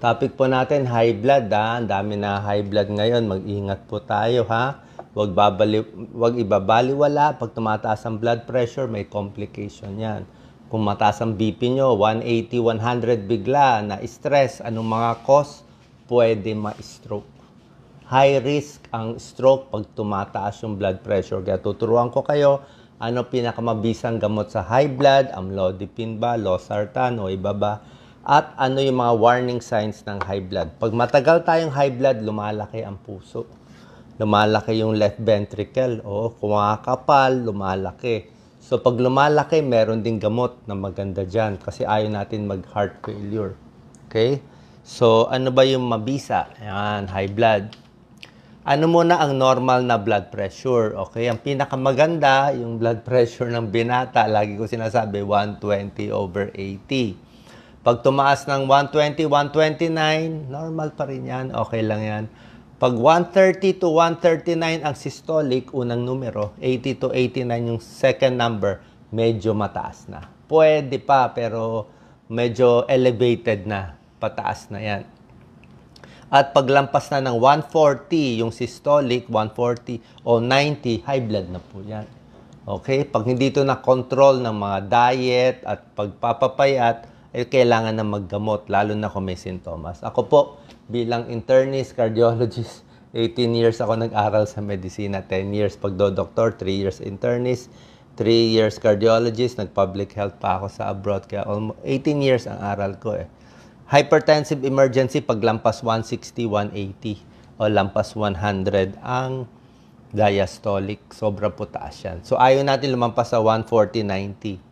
Topic po natin, high blood. Ha? Ang dami na high blood ngayon. Mag-ingat po tayo. ha Huwag, babali, huwag ibabaliwala. Pag tumataas ang blood pressure, may complication yan. Kung mataas ang BP nyo, 180, 100 bigla, na stress, anong mga cause, pwede ma-stroke. High risk ang stroke pag tumataas yung blood pressure. Kaya tuturuan ko kayo ano pinakamabisang gamot sa high blood, amlodipine ba, losartan o iba ba at ano yung mga warning signs ng high blood. Pag matagal tayong high blood, lumalaki ang puso. Lumalaki yung left ventricle. O kumakapal, lumalaki. So pag lumalaki, meron din gamot na maganda dyan kasi ayaw natin mag-heart failure. Okay? So ano ba yung mabisa? Ayan, high blood. Ano muna ang normal na blood pressure? Okay, ang pinakamaganda, yung blood pressure ng binata, lagi ko sinasabi, 120 over 80. Pag tumaas ng 120, 129, normal pa rin yan. Okay lang yan. Pag 130 to 139 ang systolic, unang numero, 80 to 89 yung second number, medyo mataas na. Pwede pa, pero medyo elevated na. Pataas na yan. At paglampas na ng 140, yung systolic, 140 o 90, high blood na po yan. Okay? Pag hindi ito na-control ng mga diet at pagpapapayat, ay eh, kailangan na maggamot, lalo na kung may sintomas. Ako po, bilang internist, cardiologist, 18 years ako nag-aral sa medisina, 10 years pagdo pagdodoktor, 3 years internist, 3 years cardiologist, nag-public health pa ako sa abroad, kaya almost 18 years ang aral ko eh. Hypertensive emergency paglampas 160, 180 o lampas 100 ang diastolic, sobra po taas yan. So ayaw natin lumampas sa 140, 90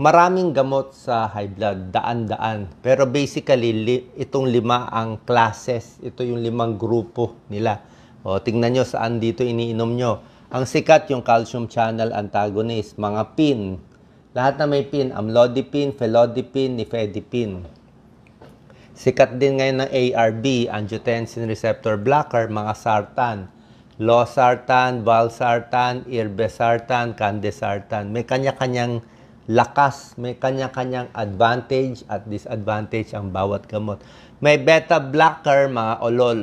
Maraming gamot sa high blood, daan-daan. Pero basically, li- itong lima ang classes. Ito yung limang grupo nila. O, tingnan nyo saan dito iniinom nyo. Ang sikat yung calcium channel antagonist, mga PIN. Lahat na may PIN, amlodipine, felodipine, nifedipine. Sikat din ngayon ng ARB, angiotensin receptor blocker, mga sartan. Losartan, valsartan, irbesartan, candesartan. May kanya-kanyang lakas. May kanya-kanyang advantage at disadvantage ang bawat gamot. May beta blocker, mga olol.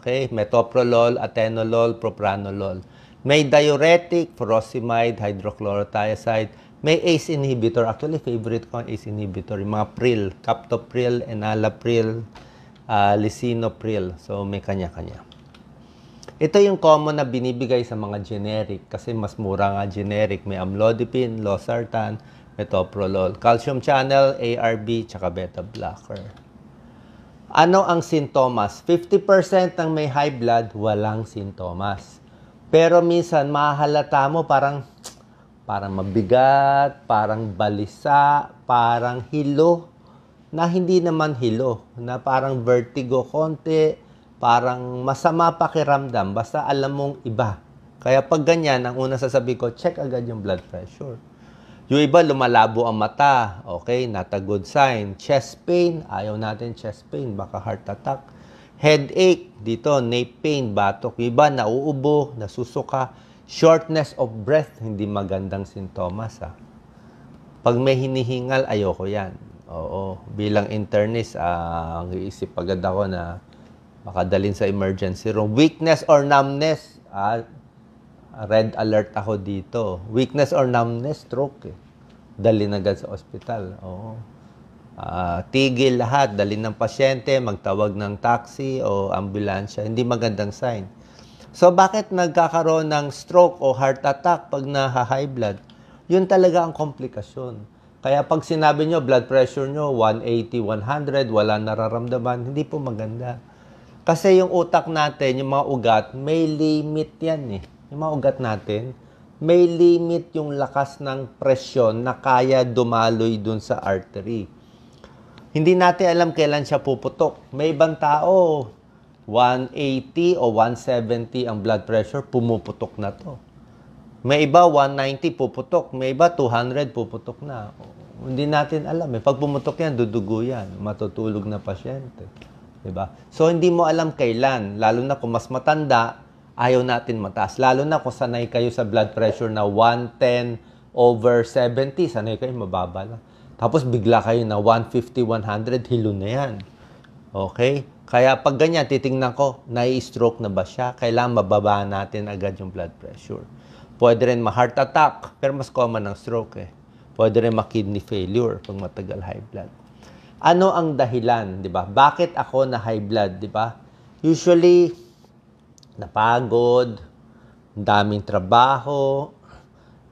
Okay? Metoprolol, atenolol, propranolol. May diuretic, furosemide, hydrochlorothiazide. May ACE inhibitor. Actually, favorite ko ang ACE inhibitor. Yung mga pril, captopril, enalapril, uh, lisinopril. So, may kanya-kanya. Ito yung common na binibigay sa mga generic kasi mas mura nga generic. May amlodipine, losartan, metoprolol, calcium channel, ARB, tsaka beta blocker. Ano ang sintomas? 50% ng may high blood, walang sintomas. Pero minsan, mahalata mo parang, parang mabigat, parang balisa, parang hilo, na hindi naman hilo, na parang vertigo konti, parang masama pakiramdam basta alam mong iba. Kaya pag ganyan, ang unang sasabi ko, check agad yung blood pressure. Yung iba, lumalabo ang mata. Okay, not a good sign. Chest pain, ayaw natin chest pain, baka heart attack. Headache, dito, nape pain, batok. Yung iba, nauubo, nasusuka. Shortness of breath, hindi magandang sintomas. Ha? Ah. Pag may hinihingal, ayoko yan. Oo, bilang internist, uh, iisip agad ako na makadalin sa emergency room. Weakness or numbness, ah, red alert ako dito. Weakness or numbness, stroke. Eh. Dalin agad sa ospital. Oo. Uh, tigil lahat, dalin ng pasyente, magtawag ng taxi o ambulansya. Hindi magandang sign. So bakit nagkakaroon ng stroke o heart attack pag naha-high blood? Yun talaga ang komplikasyon. Kaya pag sinabi nyo, blood pressure nyo, 180, 100, wala nararamdaman, hindi po maganda. Kasi yung utak natin, yung mga ugat, may limit yan eh. Yung mga ugat natin, may limit yung lakas ng presyon na kaya dumaloy dun sa artery. Hindi natin alam kailan siya puputok. May ibang tao, 180 o 170 ang blood pressure, pumuputok na to. May iba 190 puputok, may iba 200 puputok na. Hindi natin alam eh. Pag pumutok yan, dudugo yan. Matutulog na pasyente. 'di ba? So hindi mo alam kailan, lalo na kung mas matanda, ayaw natin mataas. Lalo na kung sanay kayo sa blood pressure na 110 over 70, sanay kayo mababa na. Tapos bigla kayo na 150, 100, hilo na 'yan. Okay? Kaya pag ganyan, titingnan ko, nai-stroke na ba siya? Kailangan mababa natin agad yung blood pressure. Pwede rin ma-heart attack, pero mas common ang stroke eh. Pwede rin ma-kidney failure pag matagal high blood ano ang dahilan, 'di ba? Bakit ako na high blood, 'di ba? Usually napagod, daming trabaho,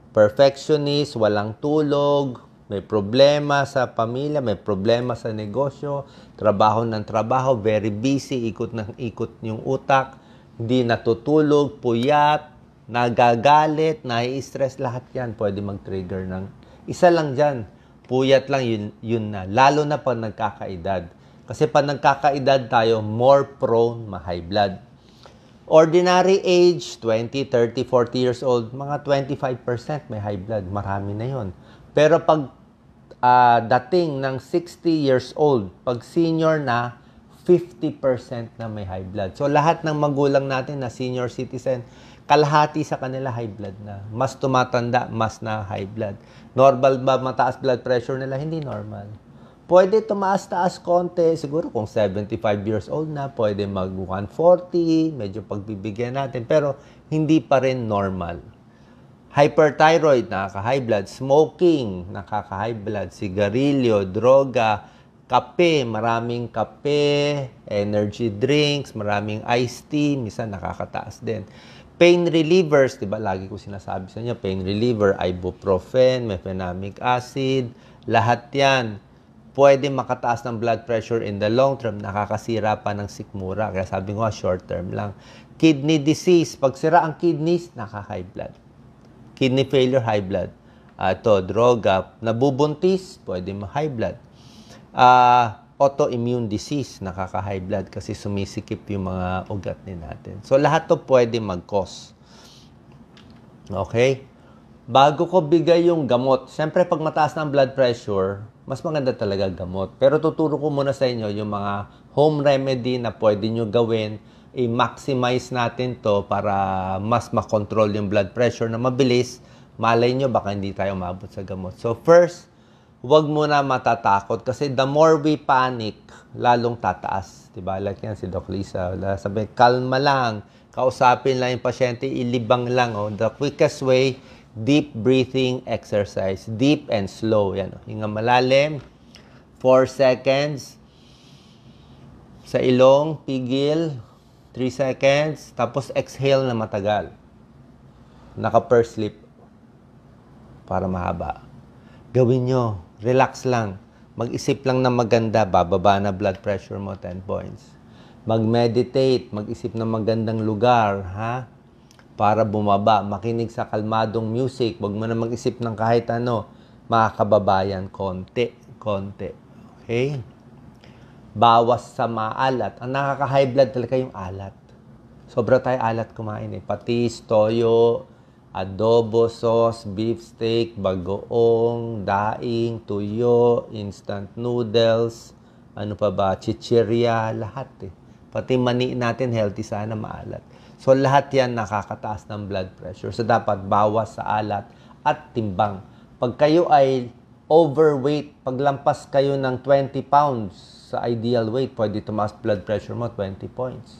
perfectionist, walang tulog, may problema sa pamilya, may problema sa negosyo, trabaho ng trabaho, very busy, ikot ng ikot yung utak, hindi natutulog, puyat, nagagalit, nai-stress, lahat yan pwede mag-trigger ng isa lang dyan, Puyat lang yun, yun na. Lalo na pag nagkakaedad. Kasi pag nagkakaedad tayo, more prone ma-high blood. Ordinary age, 20, 30, 40 years old, mga 25% may high blood. Marami na yon. Pero pag uh, dating ng 60 years old, pag senior na, 50% na may high blood. So lahat ng magulang natin na senior citizen, kalahati sa kanila high blood na. Mas tumatanda, mas na high blood. Normal ba mataas blood pressure nila? Hindi normal. Pwede tumaas-taas konti. Siguro kung 75 years old na, pwede mag 140, medyo pagbibigyan natin. Pero hindi pa rin normal. Hyperthyroid, nakaka-high blood. Smoking, nakaka-high blood. Sigarilyo, droga, kape, maraming kape, energy drinks, maraming iced tea, minsan nakakataas din pain relievers, di ba? Lagi ko sinasabi sa inyo, pain reliever, ibuprofen, mefenamic acid, lahat yan. Pwede makataas ng blood pressure in the long term, nakakasira pa ng sikmura. Kaya sabi ko, short term lang. Kidney disease, pagsira ang kidneys, nakaka-high blood. Kidney failure, high blood. Uh, ah, to droga, nabubuntis, pwede ma-high blood. Ah... Uh, autoimmune disease, nakaka-high blood kasi sumisikip yung mga ugat ni natin. So lahat to pwede mag-cause. Okay? Bago ko bigay yung gamot, siyempre pag mataas na ang blood pressure, mas maganda talaga gamot. Pero tuturo ko muna sa inyo yung mga home remedy na pwede nyo gawin. I-maximize natin to para mas makontrol yung blood pressure na mabilis. Malay nyo, baka hindi tayo umabot sa gamot. So first, huwag mo na matatakot kasi the more we panic, lalong tataas. Diba? Like yan si Doc Lisa. Sabi, kalma lang. Kausapin lang yung pasyente, ilibang lang. Oh. The quickest way, deep breathing exercise. Deep and slow. Yan. Oh. Hinga malalim. 4 seconds. Sa ilong, pigil. 3 seconds. Tapos exhale na matagal. naka purse lip. Para mahaba. Gawin nyo relax lang. Mag-isip lang ng maganda, bababa na blood pressure mo 10 points. Mag-meditate, mag-isip ng magandang lugar, ha? Para bumaba, makinig sa kalmadong music, huwag mo na mag-isip ng kahit ano, mga kababayan, konti, konti. Okay? Bawas sa maalat. Ang nakaka-high blood talaga yung alat. Sobra tayo alat kumain eh. Patis, toyo, adobo sauce, beef steak, bagoong, daing, tuyo, instant noodles, ano pa ba, chichirya, lahat eh. Pati mani natin healthy sana maalat. So lahat yan nakakataas ng blood pressure. So dapat bawas sa alat at timbang. Pag kayo ay overweight, paglampas kayo ng 20 pounds sa ideal weight, pwede tumaas blood pressure mo 20 points.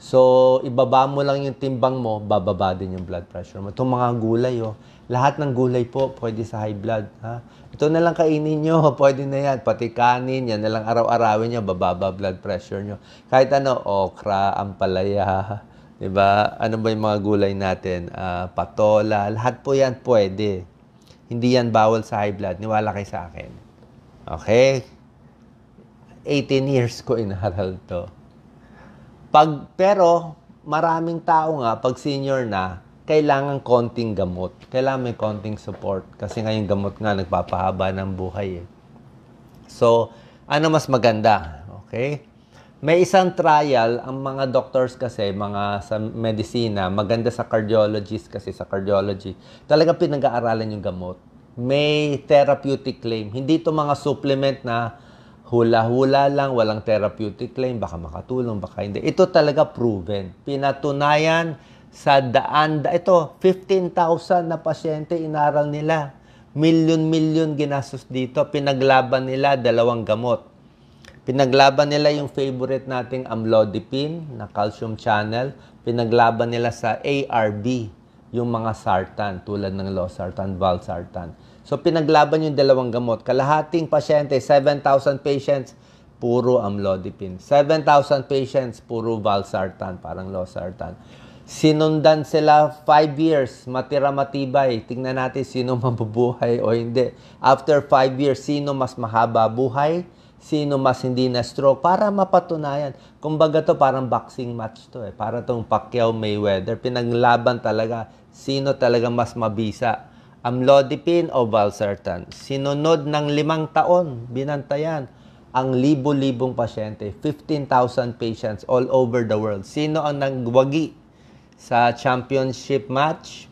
So, ibaba mo lang yung timbang mo, bababa din yung blood pressure mo. Itong mga gulay, oh. Lahat ng gulay po, pwede sa high blood. Ha? Ito na lang kainin nyo, pwede na yan. Pati kanin, yan na lang araw-arawin nyo, bababa blood pressure nyo. Kahit ano, okra, ampalaya, di ba? Ano ba yung mga gulay natin? Uh, patola, lahat po yan pwede. Hindi yan bawal sa high blood. Niwala kay sa akin. Okay? 18 years ko inaral to. Pag, pero maraming tao nga, pag senior na, kailangan konting gamot. Kailangan may konting support. Kasi nga gamot nga, nagpapahaba ng buhay. Eh. So, ano mas maganda? Okay? May isang trial, ang mga doctors kasi, mga sa medisina, maganda sa cardiologist kasi sa cardiology, talaga pinag-aaralan yung gamot. May therapeutic claim. Hindi to mga supplement na hula-hula lang, walang therapeutic claim, baka makatulong, baka hindi. Ito talaga proven. Pinatunayan sa daan, Da ito, 15,000 na pasyente inaral nila. Milyon-milyon ginastos dito. Pinaglaban nila dalawang gamot. Pinaglaban nila yung favorite nating amlodipine na calcium channel. Pinaglaban nila sa ARB, yung mga sartan tulad ng losartan, valsartan So pinaglaban yung dalawang gamot. Kalahating pasyente, 7,000 patients, puro amlodipine. 7,000 patients, puro valsartan, parang losartan. Sinundan sila 5 years, matira matibay. Tingnan natin sino mabubuhay o hindi. After 5 years, sino mas mahaba buhay? Sino mas hindi na stroke? Para mapatunayan. Kumbaga to parang boxing match to eh. Para tong Pacquiao Mayweather. Pinaglaban talaga. Sino talaga mas mabisa? amlodipine o valsartan. Sinunod ng limang taon, binantayan ang libo-libong pasyente, 15,000 patients all over the world. Sino ang nagwagi sa championship match?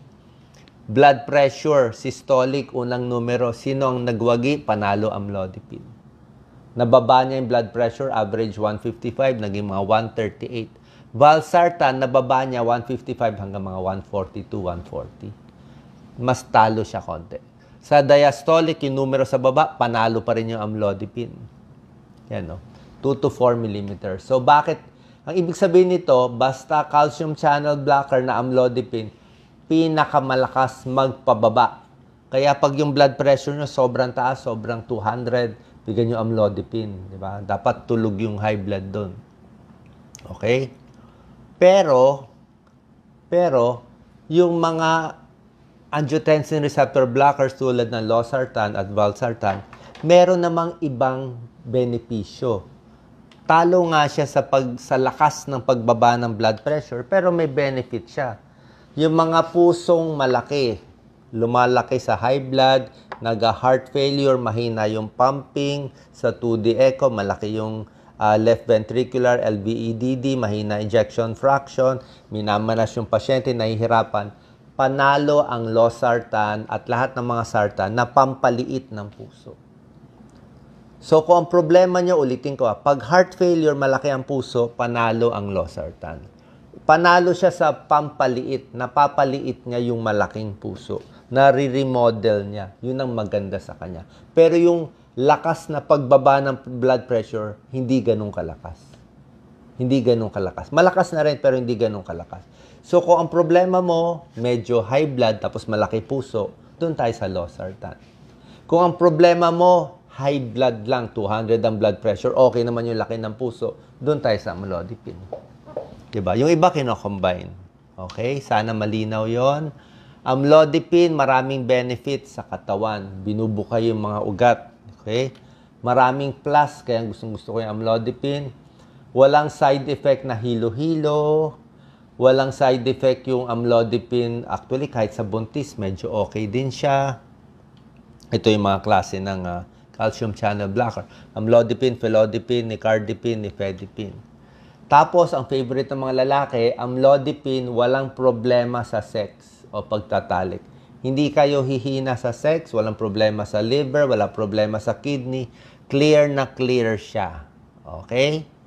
Blood pressure, systolic, unang numero. Sino ang nagwagi? Panalo amlodipine. Nababa niya yung blood pressure, average 155, naging mga 138. Valsartan, nababa niya 155 hanggang mga 142, 140 mas talo siya konti. Sa diastolic, yung numero sa baba, panalo pa rin yung amlodipine. Yan, no? 2 to 4 millimeters. So, bakit? Ang ibig sabihin nito, basta calcium channel blocker na amlodipine, pinakamalakas magpababa. Kaya pag yung blood pressure nyo sobrang taas, sobrang 200, bigyan nyo amlodipine. Di ba? Dapat tulog yung high blood doon. Okay? Pero, pero, yung mga angiotensin receptor blockers tulad ng losartan at valsartan, meron namang ibang benepisyo. Talo nga siya sa, pag, sa lakas ng pagbaba ng blood pressure, pero may benefit siya. Yung mga pusong malaki, lumalaki sa high blood, naga-heart failure, mahina yung pumping, sa 2D echo, malaki yung uh, left ventricular, LVEDD, mahina injection fraction, minamanas yung pasyente, nahihirapan panalo ang losartan at lahat ng mga sartan na pampaliit ng puso. So kung ang problema nyo, ulitin ko ha, pag heart failure, malaki ang puso, panalo ang losartan. Panalo siya sa pampaliit, napapaliit niya yung malaking puso. na remodel niya. Yun ang maganda sa kanya. Pero yung lakas na pagbaba ng blood pressure, hindi ganun kalakas. Hindi ganun kalakas. Malakas na rin pero hindi ganun kalakas. So kung ang problema mo, medyo high blood tapos malaki puso, doon tayo sa losartan. Kung ang problema mo, high blood lang, 200 ang blood pressure, okay naman yung laki ng puso, doon tayo sa amlodipine. Diba? Yung iba kinocombine. Okay? Sana malinaw yon. Amlodipine, maraming benefits sa katawan. Binubuka yung mga ugat. Okay? Maraming plus, kaya gustong gusto ko yung amlodipine. Walang side effect na hilo-hilo, Walang side effect yung amlodipine. Actually, kahit sa buntis, medyo okay din siya. Ito yung mga klase ng uh, calcium channel blocker. Amlodipine, felodipine, nicardipine, nifedipine. Tapos, ang favorite ng mga lalaki, amlodipine, walang problema sa sex o pagtatalik. Hindi kayo hihina sa sex, walang problema sa liver, walang problema sa kidney. Clear na clear siya. Okay?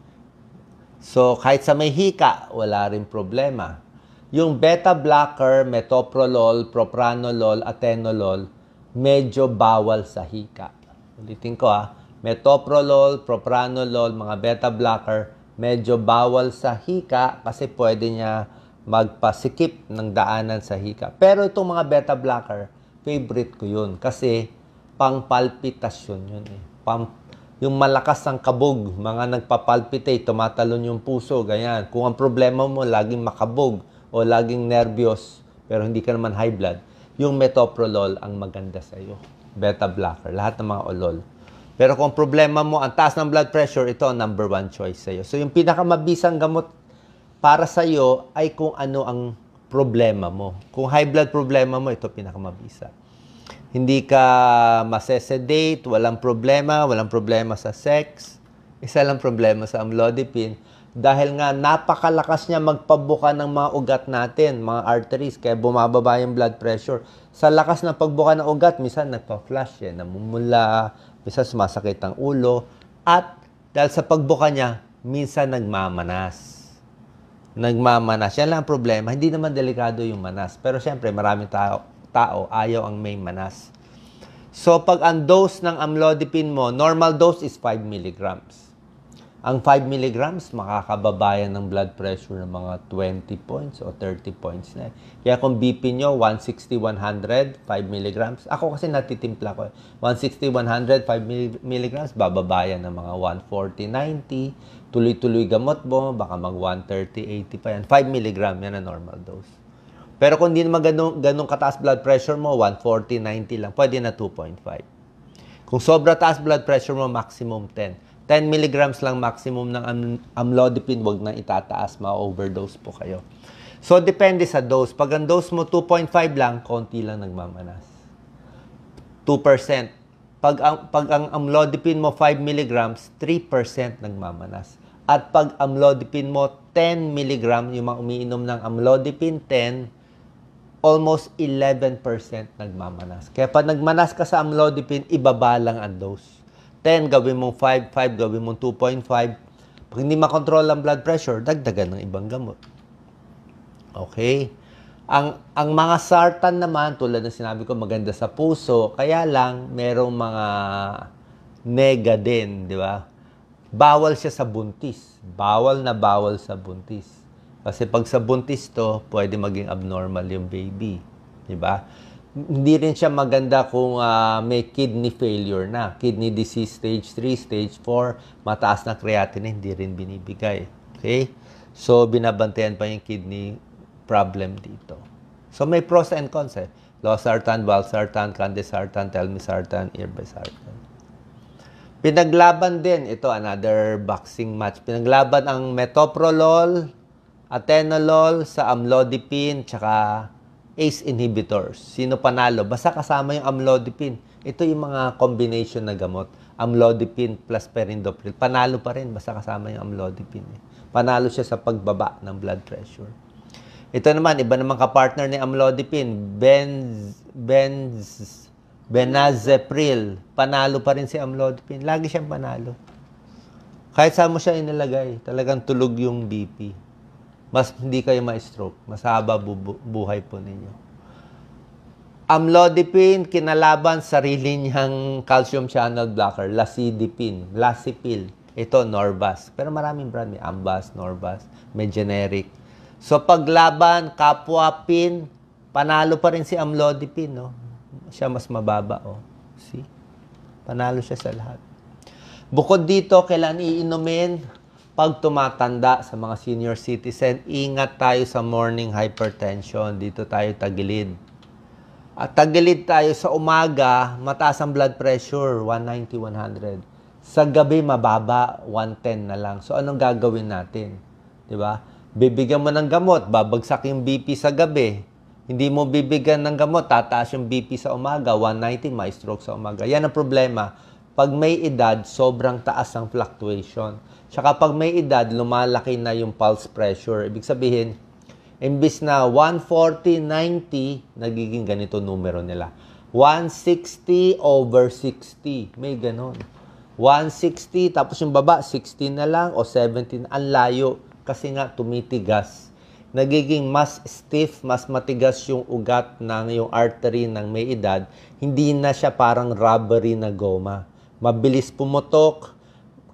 So, kahit sa may hika, wala rin problema. Yung beta blocker, metoprolol, propranolol, atenolol, medyo bawal sa hika. Ulitin ko ha, ah. metoprolol, propranolol, mga beta blocker, medyo bawal sa hika kasi pwede niya magpasikip ng daanan sa hika. Pero itong mga beta blocker, favorite ko yun kasi pangpalpitasyon yun eh. Pang yung malakas ang kabog, mga nagpapalpitate, tumatalon yung puso, ganyan. Kung ang problema mo, laging makabog o laging nervyos, pero hindi ka naman high blood, yung metoprolol ang maganda sa iyo. Beta blocker, lahat ng mga olol. Pero kung problema mo, ang taas ng blood pressure, ito ang number one choice sa iyo. So yung pinakamabisang gamot para sa iyo ay kung ano ang problema mo. Kung high blood problema mo, ito pinakamabisa. Hindi ka masesedate, walang problema, walang problema sa sex. Isa lang problema sa amlodipine dahil nga napakalakas niya magpabuka ng mga ugat natin, mga arteries, kaya bumababa yung blood pressure. Sa lakas ng pagbuka ng ugat, minsan nagpa-flash eh, namumula, minsan sumasakit ang ulo, at dahil sa pagbuka niya, minsan nagmamanas. Nagmamanas. Yan lang ang problema. Hindi naman delikado yung manas. Pero syempre, maraming tao tao, ayaw ang may manas. So pag ang dose ng amlodipine mo, normal dose is 5 milligrams. Ang 5 milligrams, makakababa ng blood pressure ng mga 20 points o 30 points na. Eh. Kaya kung BP nyo, 160, 100, 5 milligrams. Ako kasi natitimpla ko. 160, 100, 5 milligrams, bababayan ng mga 140, 90. Tuloy-tuloy gamot mo, baka mag 130, 80 pa yan. 5 milligram, yan ang normal dose. Pero kung hindi naman ganun, ganun kataas blood pressure mo, 140, 90 lang, pwede na 2.5. Kung sobra taas blood pressure mo, maximum 10. 10 milligrams lang maximum ng am- amlodipine, wag na itataas, ma-overdose po kayo. So, depende sa dose. Pag ang dose mo 2.5 lang, konti lang nagmamanas. 2% pag ang, pag ang amlodipine mo 5 mg, 3% nagmamanas. At pag amlodipine mo 10 mg, yung mga umiinom ng amlodipine 10, almost 11% nagmamanas. Kaya pag nagmanas ka sa amlodipine, ibaba lang ang dose. 10, gawin mong 5, 5, gawin mong 2.5. Pag hindi makontrol ang blood pressure, dagdagan ng ibang gamot. Okay? Ang, ang mga sartan naman, tulad ng sinabi ko, maganda sa puso. Kaya lang, merong mga nega din, di ba? Bawal siya sa buntis. Bawal na bawal sa buntis. Kasi pag sa buntis to, pwede maging abnormal yung baby. Di ba? Hindi rin siya maganda kung uh, may kidney failure na. Kidney disease stage 3, stage 4, mataas na creatinine, hindi rin binibigay. Okay? So, binabantayan pa yung kidney problem dito. So, may pros and cons eh. Losartan, Valsartan, Candesartan, Telmisartan, Irbesartan. Pinaglaban din, ito another boxing match. Pinaglaban ang metoprolol, atenolol sa amlodipine tsaka ACE inhibitors. Sino panalo? Basta kasama yung amlodipine. Ito yung mga combination na gamot. Amlodipine plus perindopril. Panalo pa rin basta kasama yung amlodipine. Eh. Panalo siya sa pagbaba ng blood pressure. Ito naman, iba naman kapartner ni amlodipine. Benz, benz, benazepril. Panalo pa rin si amlodipine. Lagi siyang panalo. Kahit saan mo siya inilagay, talagang tulog yung BP mas hindi kayo ma-stroke. Mas haba bu- buhay po ninyo. Amlodipine, kinalaban sarili niyang calcium channel blocker, lasidipine, lasipil. Ito, Norvas. Pero maraming brand. May Ambas, Norvas, may generic. So, paglaban, kapwa pin, panalo pa rin si amlodipine, no? Siya mas mababa, oh. See? Panalo siya sa lahat. Bukod dito, kailan iinumin? pag tumatanda sa mga senior citizen, ingat tayo sa morning hypertension. Dito tayo tagilid. At tagilid tayo sa umaga, mataas ang blood pressure, 190-100. Sa gabi, mababa, 110 na lang. So, anong gagawin natin? Di ba? Bibigyan mo ng gamot, babagsak yung BP sa gabi. Hindi mo bibigyan ng gamot, tataas yung BP sa umaga, 190, may stroke sa umaga. Yan ang problema pag may edad, sobrang taas ang fluctuation. Tsaka pag may edad, lumalaki na yung pulse pressure. Ibig sabihin, imbis na 140, 90, nagiging ganito numero nila. 160 over 60. May ganon. 160, tapos yung baba, 60 na lang o 17. Ang layo kasi nga tumitigas. Nagiging mas stiff, mas matigas yung ugat ng yung artery ng may edad. Hindi na siya parang rubbery na goma mabilis pumotok,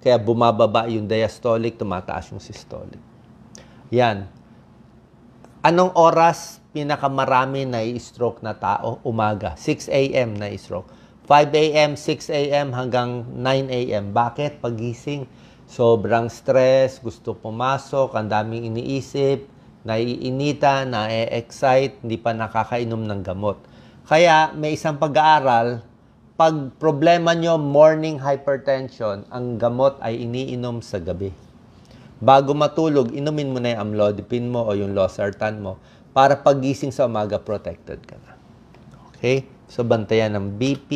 kaya bumababa yung diastolic, tumataas yung systolic. Yan. Anong oras pinakamarami na i-stroke na tao? Umaga. 6 a.m. na i-stroke. 5 a.m., 6 a.m. hanggang 9 a.m. Bakit? Pagising, sobrang stress, gusto pumasok, ang daming iniisip, naiinita, na-excite, hindi pa nakakainom ng gamot. Kaya may isang pag-aaral pag problema nyo morning hypertension, ang gamot ay iniinom sa gabi. Bago matulog, inumin mo na yung amlodipine mo o yung losartan mo para pagising sa umaga, protected ka na. Okay? So, bantayan ng BP.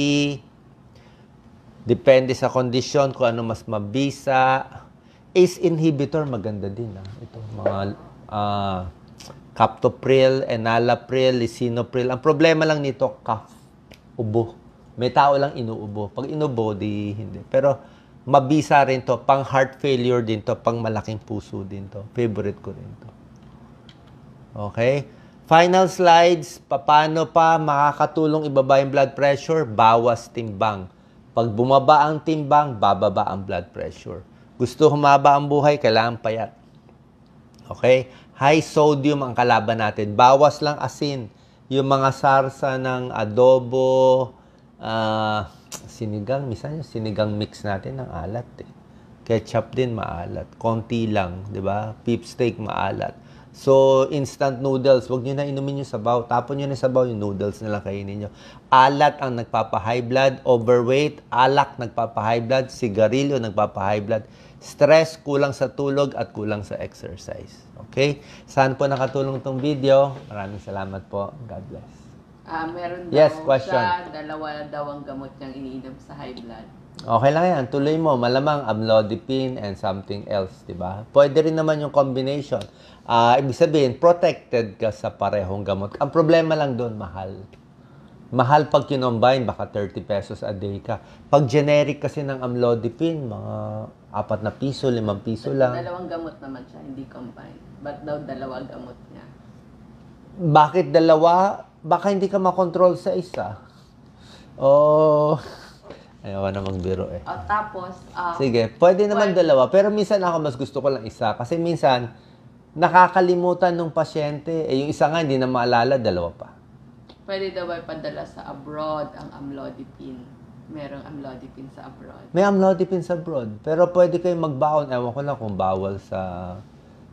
Depende sa kondisyon kung ano mas mabisa. ACE inhibitor, maganda din. Ah. Ito, mga uh, captopril, enalapril, lisinopril. Ang problema lang nito, cough, ubo may tao lang inuubo. Pag inubo, di hindi. Pero mabisa rin to, pang heart failure din to, pang malaking puso din to. Favorite ko rin to. Okay? Final slides, paano pa makakatulong ibaba yung blood pressure? Bawas timbang. Pag bumaba ang timbang, bababa ang blood pressure. Gusto humaba ang buhay, kailangan payat. Okay? High sodium ang kalaban natin. Bawas lang asin. Yung mga sarsa ng adobo, uh, sinigang, misalnya sinigang mix natin ng alat eh. Ketchup din maalat, konti lang, 'di ba? Beef steak maalat. So, instant noodles, wag niyo na inumin yung sabaw. Tapon niyo na sabaw yung noodles na lang kainin niyo. Alat ang nagpapa-high blood, overweight, alak nagpapa-high blood, sigarilyo nagpapa-high blood, stress, kulang sa tulog at kulang sa exercise. Okay? Saan po nakatulong tong video? Maraming salamat po. God bless. Ah, meron daw Yes, question. siya, dalawa daw ang gamot niyang iniinom sa high blood. Okay lang yan. Tuloy mo. Malamang amlodipine and something else, di ba? Pwede rin naman yung combination. Ah, ibig sabihin, protected ka sa parehong gamot. Ang problema lang doon, mahal. Mahal pag kinombine, baka 30 pesos a day ka. Pag generic kasi ng amlodipine, mga apat na piso, limang piso lang. Dalawang gamot naman siya, hindi combine. But daw dalawa gamot niya. Bakit dalawa? baka hindi ka makontrol sa isa. O, oh. ayaw na magbiro eh. O, oh, tapos, um, Sige, pwede naman pwede. dalawa. Pero minsan ako mas gusto ko lang isa. Kasi minsan, nakakalimutan ng pasyente. Eh, yung isa nga, hindi na maalala, dalawa pa. Pwede daw ay padala sa abroad ang amlodipine. Merong amlodipine sa abroad. May amlodipine sa abroad. Pero pwede kayong magbaon. Ewan ko lang kung bawal sa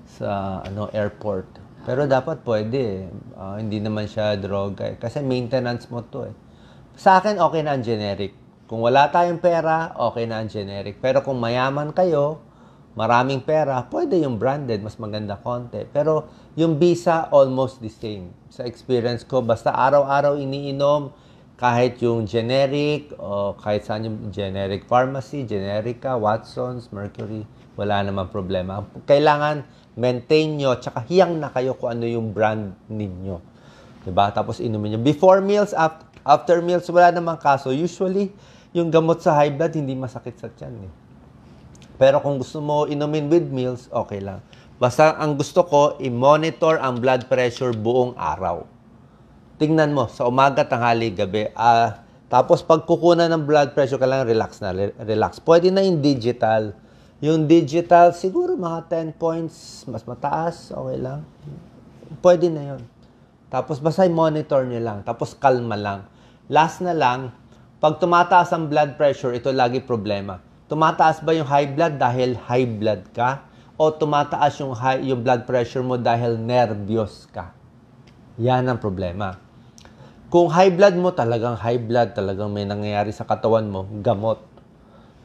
sa ano airport. Pero dapat pwede eh. Uh, hindi naman siya droga eh. Kasi maintenance mo to eh. Sa akin, okay na ang generic. Kung wala tayong pera, okay na ang generic. Pero kung mayaman kayo, maraming pera, pwede yung branded, mas maganda konti. Pero yung visa, almost the same. Sa experience ko, basta araw-araw iniinom, kahit yung generic o kahit saan yung generic pharmacy, generica, Watson's, Mercury, wala naman problema. Kailangan maintain nyo, tsaka hiyang na kayo kung ano yung brand ninyo. Diba? Tapos inumin nyo. Before meals, after meals, wala namang kaso. Usually, yung gamot sa high blood, hindi masakit sa tiyan. Eh. Pero kung gusto mo inumin with meals, okay lang. Basta ang gusto ko, i-monitor ang blood pressure buong araw. Tingnan mo, sa umaga, tanghali, gabi. Uh, tapos pagkukunan ng blood pressure, kailangan relax na. relax. Pwede na in digital yung digital, siguro mga 10 points, mas mataas, okay lang. Pwede na yon. Tapos basta monitor nyo lang. Tapos kalma lang. Last na lang, pag tumataas ang blood pressure, ito lagi problema. Tumataas ba yung high blood dahil high blood ka? O tumataas yung, high, yung blood pressure mo dahil nervyos ka? Yan ang problema. Kung high blood mo, talagang high blood, talagang may nangyayari sa katawan mo, gamot.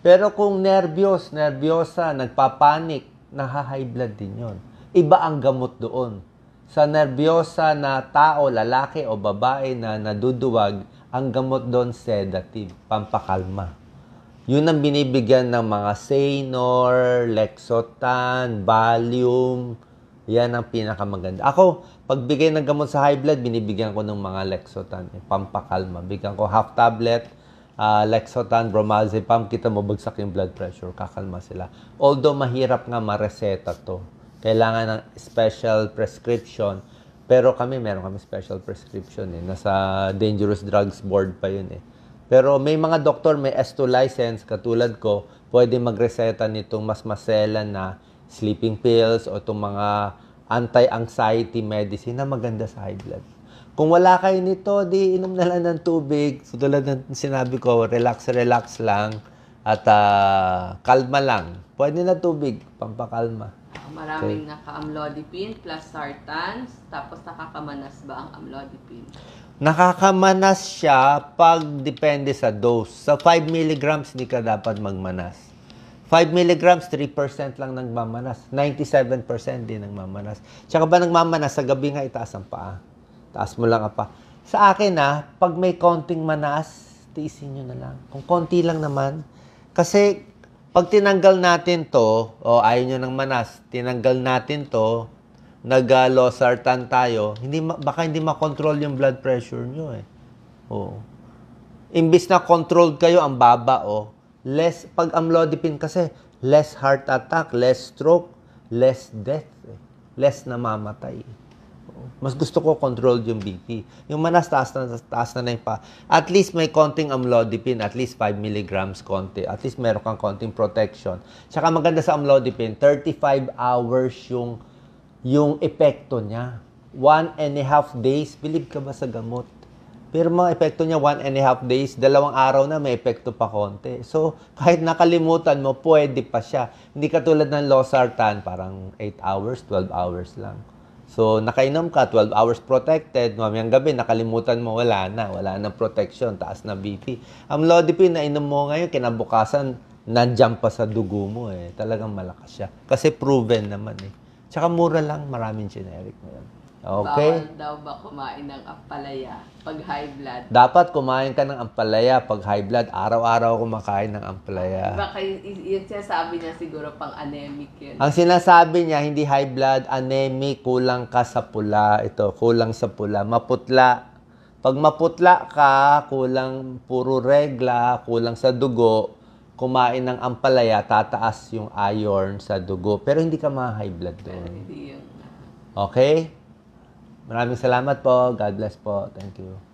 Pero kung nervyos, nervyosa, nagpapanik, nakahigh blood din yon. Iba ang gamot doon. Sa nervyosa na tao, lalaki o babae na naduduwag, ang gamot doon sedative, pampakalma. Yun ang binibigyan ng mga Sanor, Lexotan, Valium. Yan ang pinakamaganda. Ako, pagbigay ng gamot sa high blood, binibigyan ko ng mga Lexotan, eh, pampakalma. Bigyan ko half tablet, uh, lexotan, bromazepam, kita mo bagsak yung blood pressure, kakalma sila. Although mahirap nga mareseta to. Kailangan ng special prescription. Pero kami, meron kami special prescription eh. Nasa Dangerous Drugs Board pa yun eh. Pero may mga doktor may S2 license, katulad ko, pwede magreseta nitong mas masela na sleeping pills o itong mga anti-anxiety medicine na maganda sa high blood kung wala kayo nito, di inom na lang ng tubig. So, tulad ng sinabi ko, relax, relax lang. At uh, kalma lang. Pwede na tubig, pampakalma. Maraming okay. naka-amlodipine plus sartans, tapos nakakamanas ba ang amlodipine? Nakakamanas siya pag depende sa dose. Sa 5 mg hindi ka dapat magmanas. 5 mg, 3% lang nang nagmamanas. 97% din nang nagmamanas. Tsaka ba nagmamanas, sa gabi nga itaas ang paa. Taas mo lang pa. Sa akin na, ah, pag may konting manaas, tiisin nyo na lang. Kung konti lang naman. Kasi pag tinanggal natin to, o oh, ayaw nyo ng manas, tinanggal natin to, nag-losartan ah, tayo, hindi, baka hindi makontrol yung blood pressure nyo eh. Oo. Oh. Imbis na controlled kayo, ang baba oh. Less, pag amlodipine kasi, less heart attack, less stroke, less death, eh. less namamatay. Eh. Mas gusto ko controlled yung BP. Yung manas, taas na, taas na na yung pa. At least may konting amlodipine, at least 5 milligrams konti. At least meron kang konting protection. Tsaka maganda sa amlodipine, 35 hours yung, yung epekto niya. One and a half days, believe ka ba sa gamot? Pero mga epekto niya, one and a half days, dalawang araw na may epekto pa konti. So, kahit nakalimutan mo, pwede pa siya. Hindi katulad ng losartan, parang 8 hours, 12 hours lang. So, nakainom ka, 12 hours protected, mamayang gabi, nakalimutan mo, wala na, wala na protection, taas na BP. Ang na nainom mo ngayon, kinabukasan, nandiyan pa sa dugo mo eh. Talagang malakas siya. Kasi proven naman eh. Tsaka mura lang, maraming generic na yan. Okay? Bawal daw ba kumain ng ampalaya pag high blood? Dapat kumain ka ng ampalaya pag high blood. Araw-araw kumakain ng ampalaya. Baka yun sabi niya siguro pang anemic yun. Ang sinasabi niya, hindi high blood, anemic, kulang ka sa pula. Ito, kulang sa pula. Maputla. Pag maputla ka, kulang puro regla, kulang sa dugo, kumain ng ampalaya, tataas yung iron sa dugo. Pero hindi ka ma-high blood doon. Pero Okay? Maraming salamat po. God bless po. Thank you.